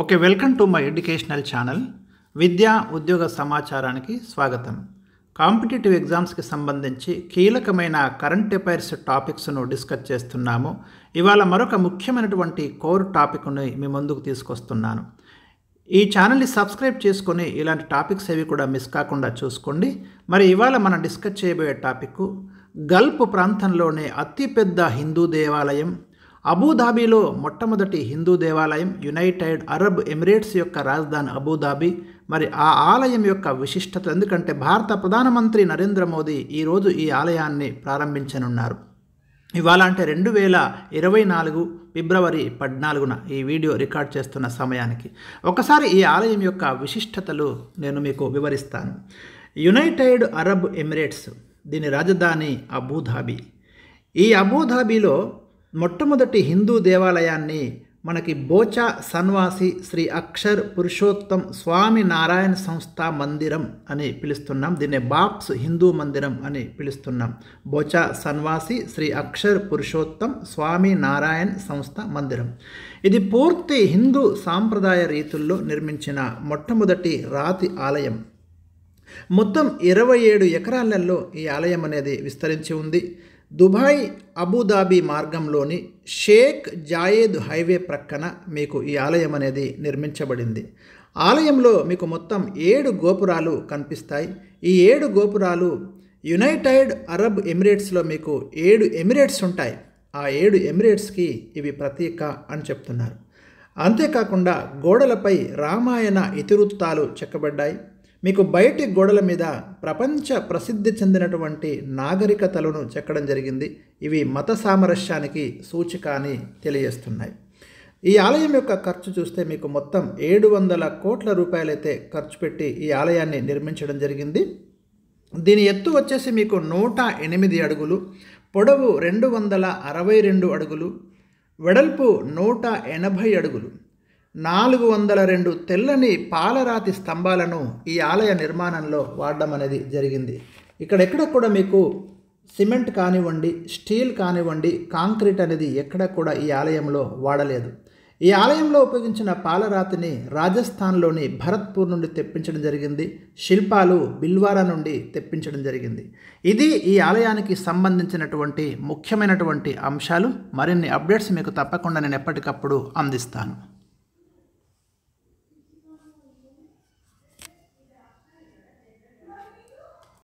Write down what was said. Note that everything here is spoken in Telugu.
okay welcome to my educational channel విద్యా ఉద్యోగ సమాచారానికి స్వాగతం కాంపిటేటివ్ ఎగ్జామ్స్కి సంబంధించి కీలకమైన కరెంట్ అఫైర్స్ టాపిక్స్ను డిస్కస్ చేస్తున్నాము ఇవాళ మరొక ముఖ్యమైనటువంటి కోర్ టాపిక్ని మీ ముందుకు తీసుకొస్తున్నాను ఈ ఛానల్ని సబ్స్క్రైబ్ చేసుకొని ఇలాంటి టాపిక్స్ ఏవి కూడా మిస్ కాకుండా చూసుకోండి మరి ఇవాళ మనం డిస్కస్ చేయబోయే టాపిక్ గల్ఫ్ ప్రాంతంలోనే అతిపెద్ద హిందూ దేవాలయం అబుదాబీలో మొట్టమొదటి హిందూ దేవాలయం యునైటెడ్ అరబ్ ఎమిరేట్స్ యొక్క రాజధాని అబుదాబీ మరి ఆ ఆలయం యొక్క విశిష్టత ఎందుకంటే భారత ప్రధానమంత్రి నరేంద్ర మోదీ ఈరోజు ఈ ఆలయాన్ని ప్రారంభించనున్నారు ఇవాళ అంటే రెండు వేల ఇరవై నాలుగు ఫిబ్రవరి పద్నాలుగున ఈ వీడియో రికార్డ్ చేస్తున్న సమయానికి ఒకసారి ఈ ఆలయం యొక్క విశిష్టతలు నేను మీకు వివరిస్తాను యునైటెడ్ అరబ్ ఎమిరేట్స్ దీని రాజధాని అబుదాబీ ఈ అబుదాబీలో మొట్టమొదటి హిందూ దేవాలయాన్ని మనకి బోచా సన్వాసి శ్రీ అక్షర్ పురుషోత్తం స్వామి నారాయణ సంస్థ మందిరం అని పిలుస్తున్నాం దీన్ని బాప్స్ హిందూ మందిరం అని పిలుస్తున్నాం బోచా సన్వాసి శ్రీ అక్షర్ పురుషోత్తం స్వామి నారాయణ సంస్థ మందిరం ఇది పూర్తి హిందూ సాంప్రదాయ రీతుల్లో నిర్మించిన మొట్టమొదటి రాతి ఆలయం మొత్తం ఇరవై ఏడు ఎకరాలలో ఈ ఆలయం అనేది విస్తరించి ఉంది దుబాయ్ అబుదాబి మార్గంలోని షేక్ జాయేద్ హైవే ప్రక్కన మీకు ఈ ఆలయం అనేది నిర్మించబడింది ఆలయంలో మీకు మొత్తం ఏడు గోపురాలు కనిపిస్తాయి ఈ ఏడు గోపురాలు యునైటెడ్ అరబ్ ఎమిరేట్స్లో మీకు ఏడు ఎమిరేట్స్ ఉంటాయి ఆ ఏడు ఎమిరేట్స్కి ఇవి ప్రతీక అని చెప్తున్నారు అంతేకాకుండా గోడలపై రామాయణ ఇతివృత్తాలు చెక్కబడ్డాయి మీకు బయటి గోడల మీద ప్రపంచ ప్రసిద్ధి చెందినటువంటి నాగరికతలను చెక్కడం జరిగింది ఇవి మత సామరస్యానికి సూచిక అని తెలియజేస్తున్నాయి ఈ ఆలయం యొక్క ఖర్చు చూస్తే మీకు మొత్తం ఏడు వందల కోట్ల రూపాయలైతే ఖర్చు పెట్టి ఈ ఆలయాన్ని నిర్మించడం జరిగింది దీని ఎత్తు వచ్చేసి మీకు నూట ఎనిమిది అడుగులు పొడవు రెండు వందల అరవై రెండు అడుగులు వెడల్పు నూట ఎనభై అడుగులు నాలుగు వందల రెండు తెల్లని పాలరాతి స్తంభాలను ఈ ఆలయ నిర్మాణంలో వాడడం అనేది జరిగింది ఇక్కడెక్కడ కూడా మీకు సిమెంట్ కానివ్వండి స్టీల్ కానివ్వండి కాంక్రీట్ అనేది ఎక్కడ కూడా ఈ ఆలయంలో వాడలేదు ఈ ఆలయంలో ఉపయోగించిన పాలరాతిని రాజస్థాన్లోని భరత్పూర్ నుండి తెప్పించడం జరిగింది శిల్పాలు బిల్వారా నుండి తెప్పించడం జరిగింది ఇది ఈ ఆలయానికి సంబంధించినటువంటి ముఖ్యమైనటువంటి అంశాలు మరిన్ని అప్డేట్స్ మీకు తప్పకుండా నేను ఎప్పటికప్పుడు అందిస్తాను